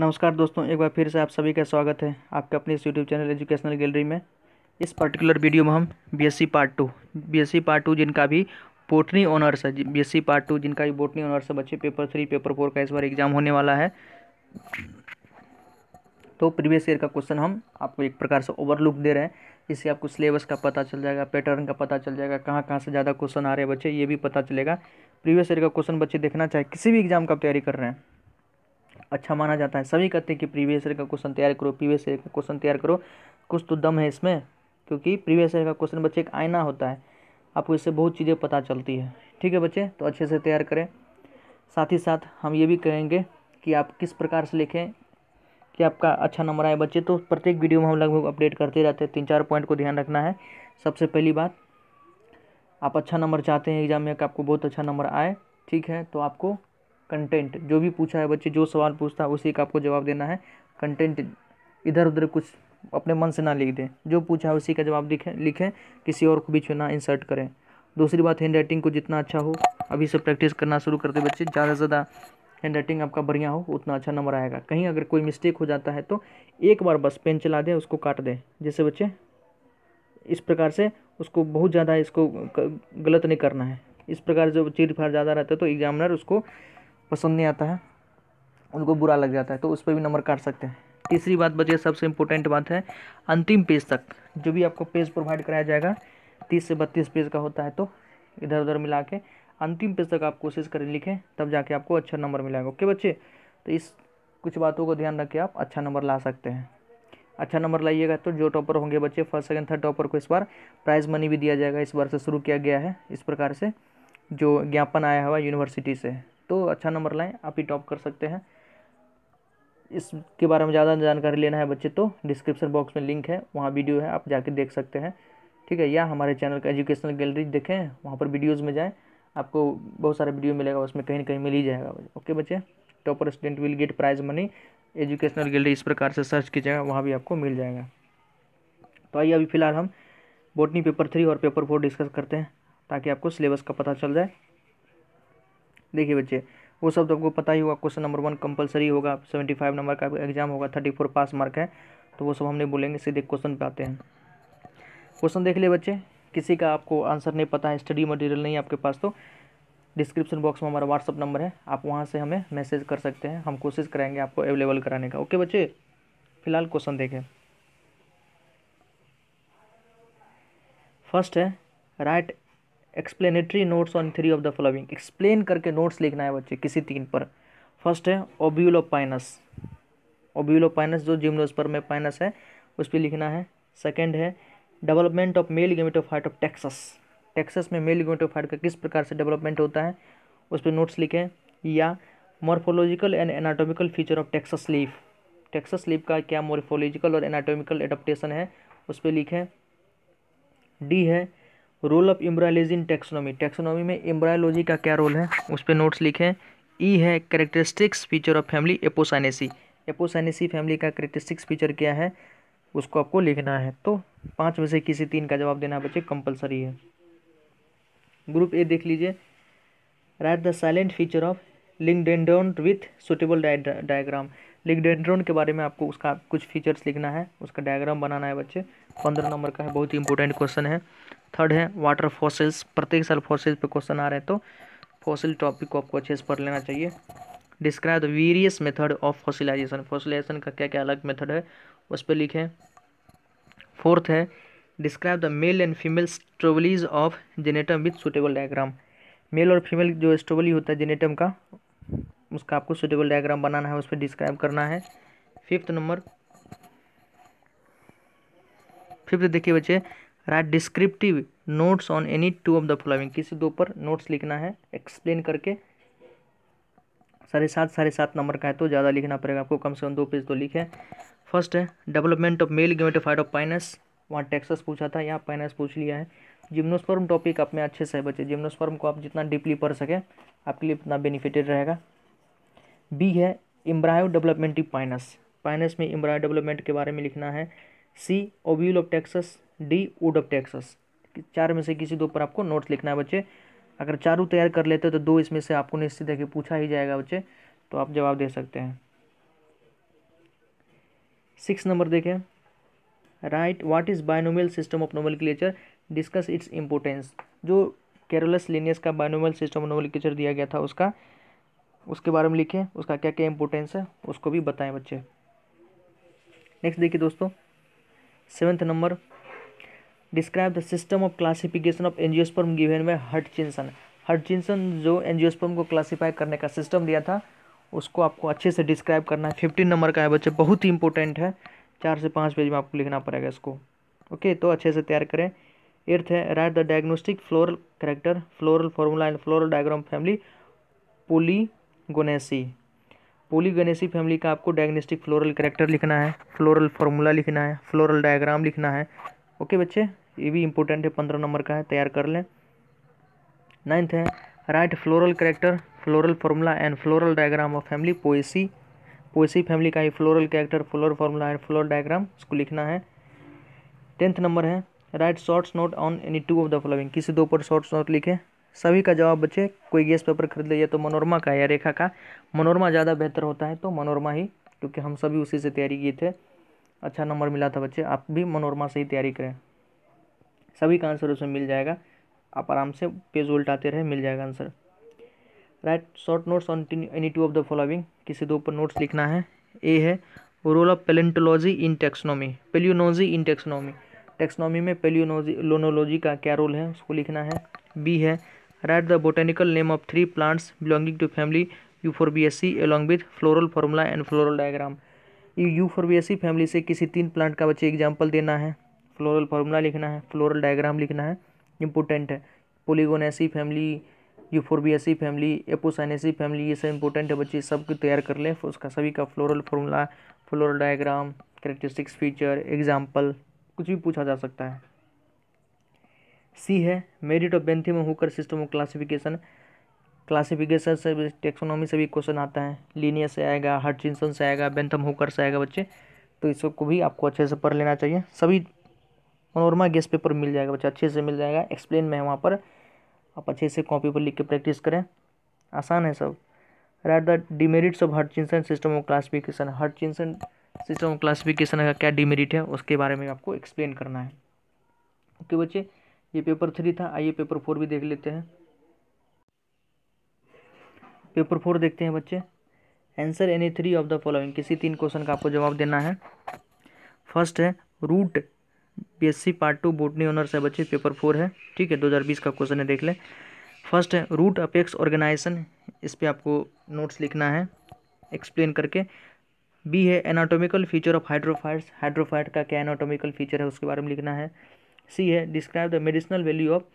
नमस्कार दोस्तों एक बार फिर से आप सभी का स्वागत है आपके अपने इस यूट्यूब चैनल एजुकेशनल गैलरी में इस पर्टिकुलर वीडियो में हम BSc part two BSc part two जिनका भी बोटनी ऑनर्स है बीएससी पार्ट टू जिनका भी बोटनी ऑनर्स है बच्चे पेपर थ्री पेपर फोर का इस बार एग्जाम होने वाला है तो प्रीवियस ईयर का क्वेश्चन हम आपको एक प्रकार से ओवरलुक दे रहे हैं इससे आपको सिलेबस का पता चल जाएगा पैटर्न का पता चल जाएगा कहाँ कहाँ से ज़्यादा क्वेश्चन आ रहे हैं बच्चे ये भी पता चलेगा प्रीवियस ईयर का क्वेश्चन बच्चे देखना चाहे किसी भी एग्जाम का तैयारी कर रहे हैं अच्छा माना जाता है सभी कहते हैं कि प्रीवियस ईयर का क्वेश्चन तैयार करो प्रीवियस ईयर का क्वेश्चन तैयार करो कुछ तो दम है इसमें क्योंकि प्रीवियस ईयर का क्वेश्चन बच्चे एक आईना होता है आपको इससे बहुत चीज़ें पता चलती है ठीक है बच्चे तो अच्छे से तैयार करें साथ ही साथ हम ये भी कहेंगे कि आप किस प्रकार से लिखें कि आपका अच्छा नंबर आए बच्चे तो प्रत्येक वीडियो में हम लगभग अपडेट करते रहते हैं तीन चार पॉइंट को ध्यान रखना है सबसे पहली बात आप अच्छा नंबर चाहते हैं एग्ज़ाम में आपको बहुत अच्छा नंबर आए ठीक है तो आपको कंटेंट जो भी पूछा है बच्चे जो सवाल पूछता है उसी का आपको जवाब देना है कंटेंट इधर उधर कुछ अपने मन से ना लिख दें जो पूछा है उसी का जवाब लिखें लिखें किसी और को बीच में ना इंसर्ट करें दूसरी बात हैंड राइटिंग को जितना अच्छा हो अभी से प्रैक्टिस करना शुरू करते बच्चे ज़्यादा से ज़्यादा हैंड राइटिंग आपका बढ़िया हो उतना अच्छा नंबर आएगा कहीं अगर कोई मिस्टेक हो जाता है तो एक बार बस पेन चला दें उसको काट दें जैसे बच्चे इस प्रकार से उसको बहुत ज़्यादा इसको गलत नहीं करना है इस प्रकार जो चीर फाड़ ज़्यादा रहता है तो एग्जामिनर उसको पसंद नहीं आता है उनको बुरा लग जाता है तो उस पर भी नंबर काट सकते हैं तीसरी बात बचिए सबसे इम्पोर्टेंट बात है अंतिम पेज तक जो भी आपको पेज प्रोवाइड कराया जाएगा तीस से बत्तीस पेज का होता है तो इधर उधर मिला के अंतिम पेज तक आप कोशिश करें लिखें तब जाके आपको अच्छा नंबर मिलेगा ओके बच्चे तो इस कुछ बातों को ध्यान रख के आप अच्छा नंबर ला सकते हैं अच्छा नंबर लाइएगा तो जो टॉपर होंगे बच्चे फर्स्ट सेकंड थर्ड टॉपर को इस बार प्राइज़ मनी भी दिया जाएगा इस बार से शुरू किया गया है इस प्रकार से जो ज्ञापन आया हुआ यूनिवर्सिटी से तो अच्छा नंबर लाएँ आप ही टॉप कर सकते हैं इसके बारे में ज़्यादा जानकारी लेना है बच्चे तो डिस्क्रिप्शन बॉक्स में लिंक है वहाँ वीडियो है आप जाके देख सकते हैं ठीक है या हमारे चैनल का एजुकेशनल गैलरी देखें वहाँ पर वीडियोज़ में जाएँ आपको बहुत सारा वीडियो मिलेगा उसमें कहीं ना कहीं मिल ही जाएगा ओके बच्चे topper student will get prize money educational gallery इस प्रकार से सर्च कीजिएगा वहाँ भी आपको मिल जाएगा तो आइए अभी फिलहाल हम बोटनी पेपर थ्री और पेपर फोर डिस्कस करते हैं ताकि आपको सिलेबस का पता चल जाए देखिए बच्चे वो सब तो आपको पता ही होगा क्वेश्चन नंबर वन कंपलसरी होगा सेवेंटी फाइव नंबर का एग्जाम होगा थर्टी फोर पास मार्क है तो वो सब हम नहीं बोलेंगे सीधे क्वेश्चन पे आते हैं क्वेश्चन देख लिए बच्चे किसी का आपको आंसर नहीं पता है स्टडी मटेरियल नहीं आपके पास तो डिस्क्रिप्शन बॉक्स में हमारा व्हाट्सअप नंबर है आप वहाँ से हमें मैसेज कर सकते हैं हम कोशिश करेंगे आपको अवेलेबल कराने का ओके बच्चे फिलहाल क्वेश्चन देखें फर्स्ट है write explanatory notes on three of the following explain करके नोट्स लिखना है बच्चे किसी तीन पर फर्स्ट है ओब्यूलोपाइनस ओब्यूलोपाइनस जो जिम्नोस्पर में पाइनस है उस पर लिखना है सेकेंड है development of male gametophyte of Taxus Taxus में मेल गेमेटोफाइट का किस प्रकार से डेवलपमेंट होता है उस पर नोट्स लिखें या morphological and anatomical feature of Taxus leaf Taxus leaf का क्या मॉर्फोलॉजिकल और एनाटोमिकल एडप्टेशन है उस पर लिखें डी है role of embryology in taxonomy taxonomy में एम्ब्रायोलॉजी का क्या रोल है उस पर नोट्स लिखें ई e है characteristics feature of family Apocynaceae Apocynaceae family का करेक्टरिस्टिक्स फीचर क्या है उसको आपको लिखना है तो पाँच में से किसी तीन का जवाब देना बच्चे कंपलसरी है ग्रुप ए देख लीजिए write the silent feature of Lyginodendron with suitable diagram Lyginodendron के बारे में आपको उसका कुछ फीचर्स लिखना है उसका डायग्राम बनाना है बच्चे पंद्रह नंबर का है बहुत ही इंपॉर्टेंट क्वेश्चन है थर्ड है वाटर फॉसिल्स प्रत्येक साल फॉसिल्स पे क्वेश्चन आ रहे हैं तो फॉसिल टॉपिक को आपको अच्छे से पढ़ लेना चाहिए describe the various method of fossilisation fossilisation का क्या क्या अलग मेथड है उस पर लिखें फोर्थ है describe the male and female strobili of Gnetum with suitable diagram male और फीमेल जो स्ट्रोवली होता है जेनेटम का उसका आपको सुटेबल डायग्राम बनाना है उस पर डिस्क्राइब करना है फिफ्थ नंबर फिफ्थ देखिए बच्चे write descriptive notes on any two of the following किसी दो पर नोट्स लिखना है एक्सप्लेन करके साढ़े सात साढ़े सात नंबर का है तो ज़्यादा लिखना पड़ेगा आपको कम से कम दो पेज तो लिखे फर्स्ट है development of male gametophyte of Pinus वहाँ टेक्सस पूछा था यहाँ पाइनस पूछ लिया है जिम्नोस्पर्म टॉपिक आप में अच्छे से है बच्चे जिम्नोस्पर्म को आप जितना डीपली पढ़ सकें आपके लिए उतना बेनिफिटेड रहेगा बी है इम्ब्रायो ऑफ पाइनस पाइनस में इम्ब्रायो डेवलपमेंट के बारे में लिखना है C ovule of Taxus D wood of Taxus चार में से किसी दो पर आपको नोट्स लिखना है बच्चे अगर चारों तैयार कर लेते हो तो दो इसमें से आपको निश्चित है कि पूछा ही जाएगा बच्चे तो आप जवाब दे सकते हैं सिक्स नंबर देखें write what is binomial system of nomenclature discuss its importance जो कैरोलस लिनियस का बायनोमियल सिस्टम ऑफ क्लेचर दिया गया था उसका उसके बारे में लिखें उसका क्या क्या इम्पोर्टेंस है उसको भी बताएं बच्चे नेक्स्ट देखिए दोस्तों seventh number describe the system of classification of angiosperm given में हट हटचिंसन जो एनजियोस्पर्म को क्लासीफाई करने का सिस्टम दिया था उसको आपको अच्छे से डिस्क्राइब करना है फिफ्टीन नंबर का है बच्चे बहुत ही इंपॉर्टेंट है चार से पाँच पेज में आपको लिखना पड़ेगा इसको ओके तो अच्छे से तैयार करें एर्थ है write the diagnostic floral character floral formula and floral diagram family Polygonaceae Polygonaceae family का आपको डायग्नोस्टिक फ्लोरल करेक्टर लिखना है फ्लोरल फार्मूला लिखना है फ्लोरल डायग्राम लिखना है ओके बच्चे ये भी इंपॉर्टेंट है पंद्रह नंबर का है तैयार कर लें नाइन्थ है write floral character floral formula and floral diagram of family Poaceae Poaceae family का ही floral character floral formula and floral diagram उसको लिखना है टेंथ नंबर है write shorts note on any two of the following किसी दो पर shorts note लिखें सभी का जवाब बच्चे कोई गैस पेपर खरीद ले या तो मनोरमा का या रेखा का मनोरमा ज़्यादा बेहतर होता है तो मनोरमा ही क्योंकि हम सभी उसी से तैयारी किए थे अच्छा नंबर मिला था बच्चे आप भी मनोरमा से ही तैयारी करें सभी का आंसर उसमें मिल जाएगा आप आराम से पेज उल्टाते रहे मिल जाएगा answer write short notes on any two of the following किसी दो पर नोट्स लिखना है ए है role of palaeontology in taxonomy palynology in taxonomy taxonomy में पेलियोनोजी लोनोलॉजी का क्या रोल है उसको लिखना है बी है Write the botanical name of three plants belonging to family Euphorbiaceae along with floral formula and floral diagram. Euphorbiaceae family से किसी तीन प्लांट का बच्चे एग्जाम्पल देना है फ्लोरल फार्मूला लिखना है फ्लोरल डायग्राम लिखना है इंपोर्टेंट है Polygonaceae family Euphorbiaceae family Apocynaceae family ये सब इंपॉर्टेंट है बच्चे सबको तैयार कर लें उसका सभी का floral formula floral diagram characteristics feature example कुछ भी पूछा जा सकता है सी है merit of Bentham Hooker system of classification classification से टेक्सोनॉमी से भी क्वेश्चन आता है लीनियर से आएगा हर्चिनसन से आएगा बेंथम हुकर से आएगा बच्चे तो इस को भी आपको अच्छे से पढ़ लेना चाहिए सभी मनोरमा गेस्ट पेपर मिल जाएगा बच्चे अच्छे से मिल जाएगा एक्सप्लेन में है वहाँ पर आप अच्छे से कॉपी पर लिख के प्रैक्टिस करें आसान है सब write the demerits of Hutchinson system of classification Hutchinson system of classification का क्या डिमेरिट है उसके बारे में आपको एक्सप्लेन करना है ओके बच्चे ये पेपर थ्री था आइए पेपर फोर भी देख लेते हैं पेपर फोर देखते हैं बच्चे answer any three of the following किसी तीन क्वेश्चन का आपको जवाब देना है फर्स्ट है root BSc part two botany honours है बच्चे पेपर फोर है ठीक है 2020 का क्वेश्चन है देख लें फर्स्ट है रूट अपेक्स ऑर्गेनाइजेशन इस पर आपको नोट्स लिखना है एक्सप्लेन करके बी है anatomical feature of hydrophytes hydrophyte का क्या एनाटोमिकल फीचर है उसके बारे में लिखना है सी है describe the medicinal value of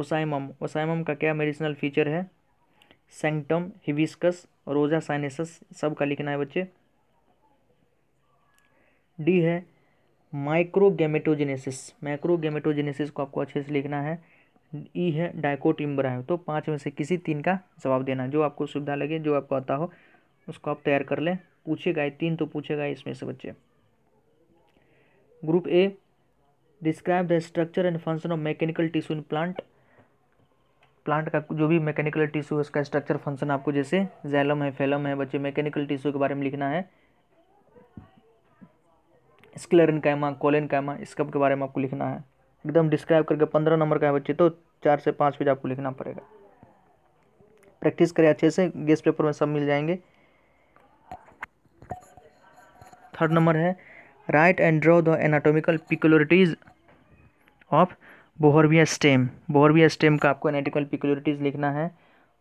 Ocimum Ocimum का क्या मेडिसिनल फीचर है सेंगटम हिबिस्कस रोजा साइनेसस सब का लिखना है बच्चे डी है माइक्रोगेमेटोजेनेसिस माइक्रोगेमेटोजेनेसिस को आपको अच्छे से लिखना है ई e है डाइकोटिम्बरा तो पाँच में से किसी तीन का जवाब देना जो आपको सुविधा लगे जो आपको आता हो उसको आप तैयार कर लें पूछेगा तीन तो पूछेगा इसमें से बच्चे group A describe the structure and function of mechanical tissue in plant plant का जो भी मैकेनिकल टिश्यू है उसका स्ट्रक्चर फंक्शन आपको जैसे जैलम है फेलम है बच्चे मैकेनिकल टिश्यू के बारे में लिखना है स्क्लेरिन कैमा कोलिन कैमा स्कब के बारे में आपको लिखना है एकदम डिस्क्राइब करके पंद्रह नंबर का है बच्चे तो चार से पाँच पेज आपको लिखना पड़ेगा प्रैक्टिस करें अच्छे से गेस्ट पेपर में सब मिल जाएंगे थर्ड नंबर है write and draw the anatomical peculiarities of Boerhavia stem Boerhavia stem का आपको एनाटिकल पिक्योरिटीज लिखना है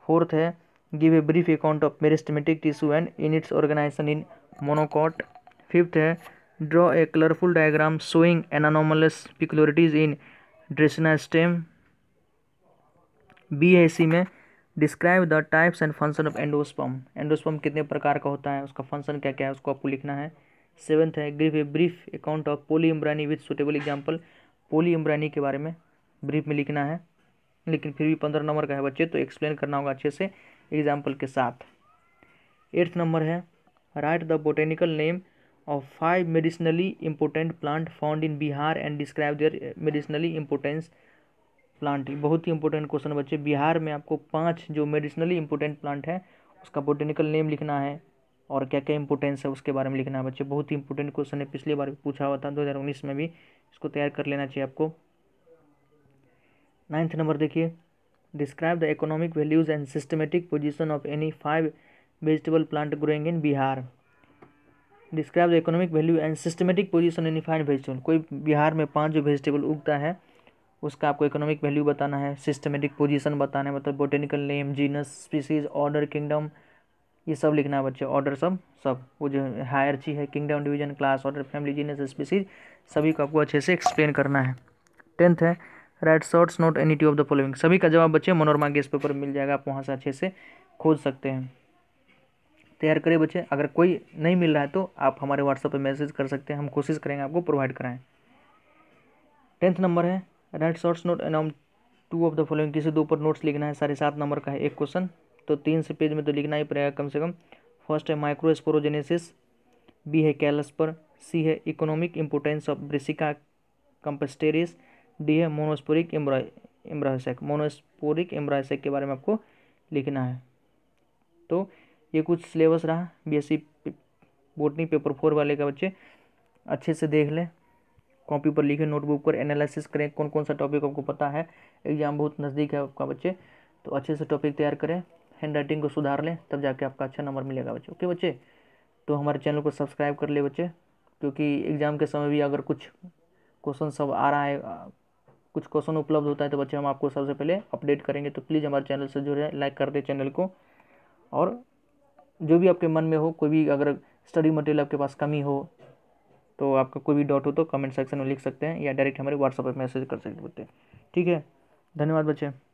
फोर्थ है give a brief account of meristematic tissue and in its organisation in monocot fifth है draw a colourful diagram showing anomalous peculiarities in Dracaena stem B है इसी में describe the types and function of endosperm endosperm कितने प्रकार का होता है उसका फंक्शन क्या क्या है उसको आपको लिखना है सेवन्थ है give a brief account of polyembryony with suitable example polyembryony के बारे में ब्रीफ में लिखना है लेकिन फिर भी पंद्रह नंबर का है बच्चे तो एक्सप्लेन करना होगा अच्छे से एग्जाम्पल के साथ एट्थ नंबर है write the botanical name of five medicinally important plant found in Bihar and describe their medicinally importance plant बहुत ही इंपॉर्टेंट क्वेश्चन बच्चे बिहार में आपको पाँच जो मेडिसिनली इम्पोर्टेंट प्लांट है उसका बोटेनिकल नेम लिखना है और क्या क्या इंपोर्टेंस है उसके बारे में लिखना है बच्चे बहुत ही इंपॉर्टेंट क्वेश्चन है पिछली बार भी पूछा हुआ था दो में भी इसको तैयार कर लेना चाहिए आपको नाइन्थ नंबर देखिए describe the economic values and systematic position of any five vegetable plant growing in Bihar describe the economic value and systematic position any five vegetable कोई बिहार में पाँच जो वेजिटेबल उगता है उसका आपको इकोनॉमिक वैल्यू बताना है सिस्टमेटिक पोजिशन बताना है मतलब botanical name genus species order kingdom ये सब लिखना है बच्चे ऑर्डर सब सब वो जो हायरची है kingdom division class order family genus species सभी को आपको अच्छे से एक्सप्लेन करना है टेंथ है write shorts note any two of the following सभी का जवाब बच्चे मनोरमा गेस पेपर मिल जाएगा आप वहाँ से अच्छे से खोज सकते हैं तैयार करें बच्चे अगर कोई नहीं मिल रहा है तो आप हमारे व्हाट्सएप पर मैसेज कर सकते हैं हम कोशिश करेंगे आपको प्रोवाइड कराएं टेंथ नंबर है write shorts note any two of the following किसी दो पर नोट्स लिखना है साढ़े सात नंबर का है एक क्वेश्चन तो तीन से पेज में तो लिखना ही पड़ेगा कम से कम फर्स्ट है माइक्रोस्पोरोजेनेसिस बी है कैलस्पर सी है economic importance of Brassica campestris D है मोनोस्पोरिक एम्ब्राइसेक मोनोस्पोरिक एम्ब्राइसेक के बारे में आपको लिखना है तो ये कुछ सिलेबस रहा बीएससी बोटनी पेपर फोर वाले का बच्चे अच्छे से देख लें कॉपी पर लिखें नोटबुक पर एनालिसिस करें कौन कौन सा टॉपिक आपको पता है एग्ज़ाम बहुत नज़दीक है आपका बच्चे तो अच्छे से टॉपिक तैयार करें हैंड राइटिंग को सुधार लें तब जाके आपका अच्छा नंबर मिलेगा बच्चे ओके बच्चे तो हमारे चैनल को सब्सक्राइब कर ले बच्चे क्योंकि एग्ज़ाम के समय भी अगर कुछ क्वेश्चन सब आ रहा है कुछ क्वेश्चन उपलब्ध होता है तो बच्चे हम आपको सबसे पहले अपडेट करेंगे तो प्लीज़ हमारे चैनल से जुड़े लाइक कर दें चैनल को और जो भी आपके मन में हो कोई भी अगर स्टडी मटेरियल आपके पास कमी हो तो आपका कोई भी डाउट हो तो कमेंट सेक्शन में लिख सकते हैं या डायरेक्ट हमारे व्हाट्सएप पर मैसेज कर सकते हैं ठीक है धन्यवाद बच्चे